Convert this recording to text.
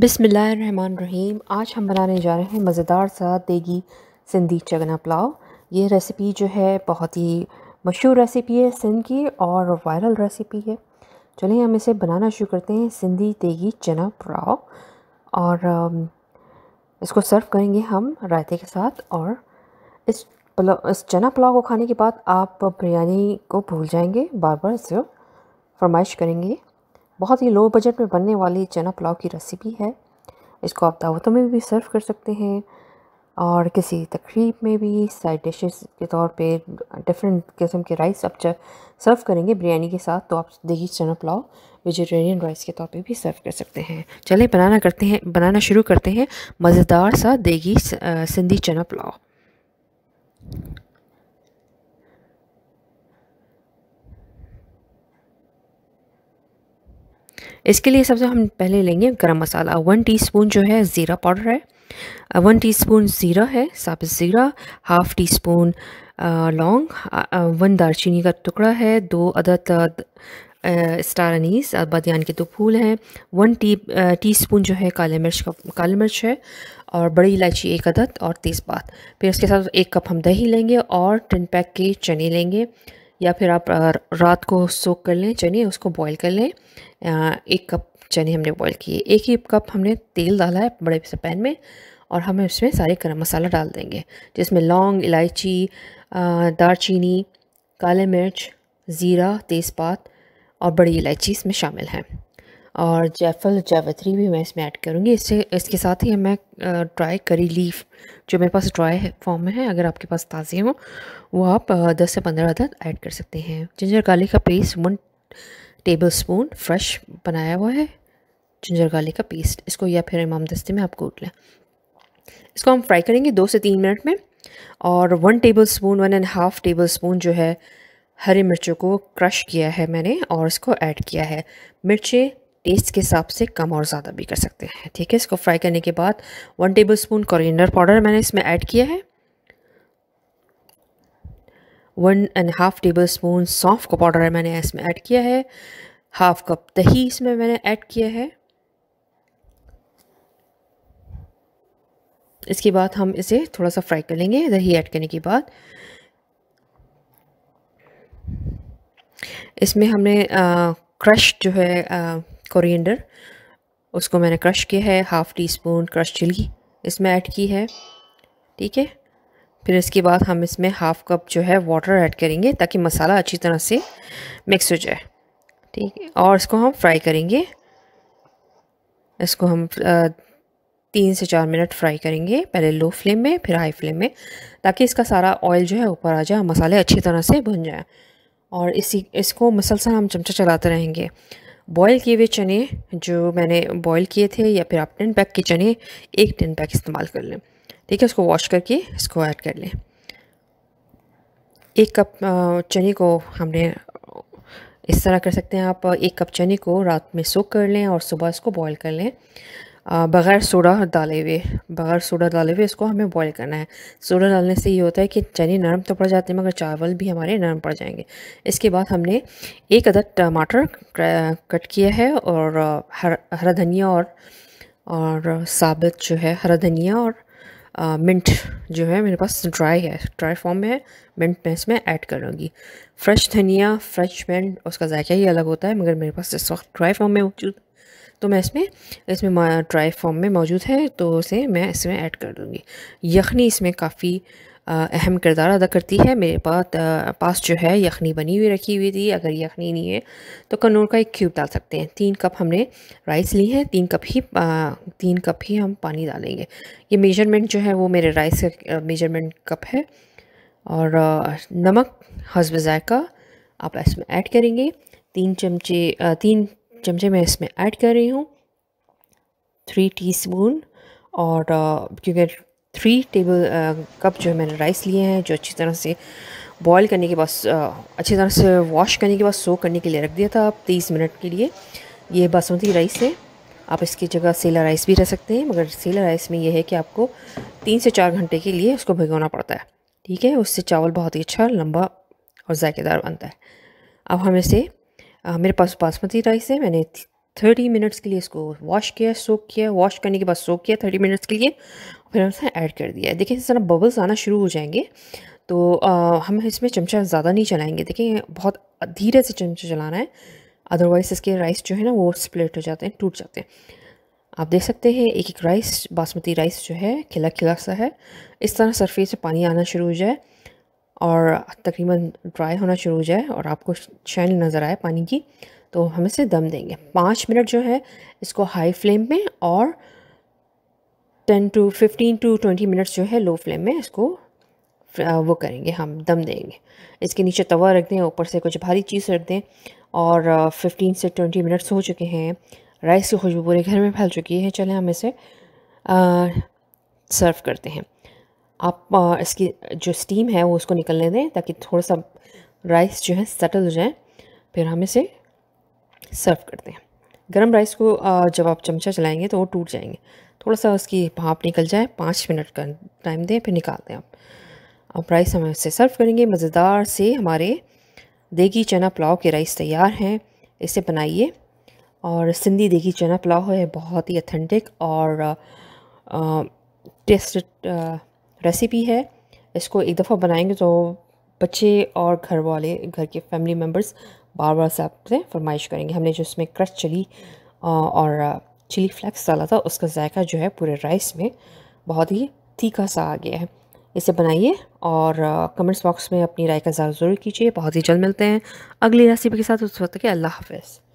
बिसमीम आज हम बनाने जा रहे हैं मज़ेदार सा देगी सिंधी चगना पुलाव ये रेसिपी जो है बहुत ही मशहूर रेसिपी है सिंध की और वायरल रेसिपी है चलिए हम इसे बनाना शुरू करते हैं सिंधी देगी चना पुलाव और इसको सर्व करेंगे हम रायते के साथ और इस पुलाव इस चना पुलाव को खाने के बाद आप बिरयानी को भूल जाएंगे बार बार इसे फरमाइश करेंगे बहुत ही लो बजट में बनने वाली चना पुलाव की रेसिपी है इसको आप दावतों में भी सर्व कर सकते हैं और किसी तकरीब में भी साइड डिशेस के तौर पे डिफरेंट किस्म के राइस आप सर्व करेंगे बिरयानी के साथ तो आप देखिए चना पुलाव वेजिटेरियन राइस के तौर पे भी सर्व कर सकते हैं चले बनाना करते हैं बनाना शुरू करते हैं मज़ेदार सा देगी सिंधी चना पुलाव इसके लिए सबसे हम पहले लेंगे गरम मसाला वन टीस्पून जो है ज़ीरा पाउडर है वन टीस्पून ज़ीरा है साबुत ज़ीरा हाफ़ टी स्पून लौंग वन uh, uh, दालचीनी का टुकड़ा है दो अदद स्टार अनीस बदयान के दो फूल हैं वन टी टी स्पून जो है काले मिर्च का काले मिर्च है और बड़ी इलायची एक अदद और तेज़पात फिर उसके साथ एक कप हम दही लेंगे और टिन पैक के चने लेंगे या फिर आप uh, रात को सोख कर लें चने उसको बॉईल कर लें एक कप चने हमने बॉईल किए एक ही कप हमने तेल डाला है बड़े से पैन में और हमें उसमें सारे गर्म मसाला डाल देंगे जिसमें लौंग इलायची दारचीनी काले मिर्च ज़ीरा तेज़पात और बड़ी इलायची इसमें शामिल हैं और जैफल जावत्री भी मैं इसमें ऐड करूँगी इससे इसके साथ ही मैं ड्राई करी लीफ जो मेरे पास ड्राई फॉर्म में है अगर आपके पास ताज़े हो वो आप 10 से 15 अदद ऐड कर सकते हैं जिंजर गार्लिक का paste one tablespoon fresh बनाया हुआ है जिंजर गार्लिक का पेस्ट इसको या फिर इमाम दस्ते में आप कूट लें इसको हम फ्राई करेंगे दो से तीन मिनट में और one tablespoon one and half tablespoon जो है हरी मिर्चों को क्रश किया है मैंने और इसको ऐड किया है मिर्चें टेस्ट के हिसाब से कम और ज़्यादा भी कर सकते हैं ठीक है इसको फ्राई करने के बाद one tablespoon coriander powder मैंने इसमें ऐड किया है one and half tablespoon सौंफ का पाउडर मैंने इसमें ऐड किया है हाफ कप दही इसमें मैंने ऐड किया है इसके बाद हम इसे थोड़ा सा फ्राई कर लेंगे दही ऐड करने के बाद इसमें हमने क्रश जो है कोरिएंडर उसको मैंने क्रश किया है half teaspoon crush chilli इसमें ऐड की है ठीक है फिर इसके बाद हम इसमें हाफ़ कप जो है वाटर ऐड करेंगे ताकि मसाला अच्छी तरह से मिक्स हो जाए ठीक है और इसको हम फ्राई करेंगे इसको हम तीन से चार मिनट फ्राई करेंगे पहले लो फ्लेम में फिर हाई फ्लेम में ताकि इसका सारा ऑयल जो है ऊपर आ जाए मसाले अच्छी तरह से भुन जाए और इसी इसको मसलसल हम चमचा चलाते रहेंगे बॉयल किए हुए चने जो मैंने बॉयल किए थे या फिर आप टिन पैक के चने एक टिन पैक इस्तेमाल कर लें ठीक है उसको वॉश करके इसको ऐड कर लें एक कप चने को हमने इस तरह कर सकते हैं आप एक कप चने को रात में सोख कर लें और सुबह इसको बॉईल कर लें बग़ैर सोडा डाले हुए बग़ैर सोडा डाले हुए इसको हमें बॉईल करना है सोडा डालने से ये होता है कि चने नरम तो पड़ जाते हैं मगर चावल भी हमारे नरम पड़ जाएंगे इसके बाद हमने एक अदद टमाटर कट किया है और हर हरा धनिया और और साबित जो है हरा धनिया और मिंट जो है मेरे पास ड्राई है ड्राई फॉर्म में है मिंट मैं इसमें ऐड करूँगी फ्रेश धनिया फ्रेश मिंट उसका जायका ही अलग होता है मगर मेरे पास इस वक्त ड्राई फॉर्म में मौजूद तो मैं इसमें इसमें ड्राई फॉर्म में मौजूद है तो उसे मैं इसमें ऐड कर दूँगी यखनी इसमें काफ़ी अहम किरदार अदा करती है मेरे पास पास जो है यखनी बनी हुई रखी हुई थी अगर यखनी नहीं है तो कन्नूर का एक क्यूब डाल सकते हैं तीन कप हमने राइस ली है तीन कप ही आ, तीन कप ही हम पानी डालेंगे ये मेजरमेंट जो है वो मेरे राइस का मेजरमेंट कप है और आ, नमक हसब जायका आप इसमें ऐड करेंगे तीन चमचे तीन चमचे मैं इसमें ऐड कर रही हूँ थ्री टीस्पून और क्योंकि थ्री टेबल कप जो है मैंने राइस लिए हैं जो अच्छी तरह से बॉयल करने के बाद uh, अच्छी तरह से वॉश करने के बाद सो करने के लिए रख दिया था आप तेईस मिनट के लिए ये बासमती राइस है आप इसकी जगह सेला राइस भी रह सकते हैं मगर सेला राइस में यह है कि आपको तीन से चार घंटे के लिए उसको भिगोना पड़ता है ठीक है उससे चावल बहुत ही अच्छा लंबा और ज़ायकेदार बनता है अब हम इसे uh, मेरे पास बासमती राइस है मैंने थर्टी मिनट्स के लिए इसको वॉश किया सोक किया वॉश करने के बाद सोक किया थर्टी मिनट्स के लिए फिर हमने ऐड कर दिया देखिए इस तरह बबल्स आना शुरू हो जाएंगे तो आ, हम इसमें चमचा ज़्यादा नहीं चलाएंगे देखिए बहुत धीरे से चमचा चलाना है अदरवाइज़ इसके राइस जो है ना वो स्प्लिट हो जाते हैं टूट जाते हैं आप देख सकते हैं एक एक राइस बासमती राइस जो है खिला खिला सा है इस तरह सरफे से पानी आना शुरू हो जाए और तकरीबन ड्राई होना शुरू हो जाए और आपको शाइन नज़र आए पानी की तो हम इसे दम देंगे पाँच मिनट जो है इसको हाई फ्लेम में और ten to fifteen to twenty minutes जो है लो फ्लेम में इसको वो करेंगे हम दम देंगे इसके नीचे तवा रख दें ऊपर से कुछ भारी चीज़ रख दें और फिफ्टीन से ट्वेंटी मिनट्स हो चुके हैं राइस की खुशबू पूरे घर में फैल चुकी है चलें हम इसे सर्व करते हैं आप आ, इसकी जो स्टीम है वो उसको निकलने दें ताकि थोड़ा सा राइस जो है सेटल हो जाए फिर हम इसे सर्व करते हैं गरम राइस को जब आप चमचा चलाएंगे तो वो टूट जाएंगे थोड़ा सा उसकी भाप निकल जाए पाँच मिनट का टाइम दें फिर निकाल दें आप अब राइस हम इसे सर्व करेंगे मज़ेदार से हमारे देगी चना पुलाव के राइस तैयार हैं इसे बनाइए और सिंधी देगी चना पुलाव है बहुत ही अथेंटिक और टेस्ट रेसिपी है इसको एक दफ़ा बनाएंगे तो बच्चे और घर वाले घर के फैमिली मेम्बर्स बार बार से आपसे फरमाइश करेंगे हमने जो इसमें क्रश चिली और चिली फ्लेक्स डाला था उसका जायका जो है पूरे राइस में बहुत ही तीखा सा आ गया है इसे बनाइए और कमेंट्स बॉक्स में अपनी राय का ज़रूर कीजिए बहुत ही जल्द मिलते हैं अगली रेसिपी के साथ उस वक्त के अल्लाह हाफ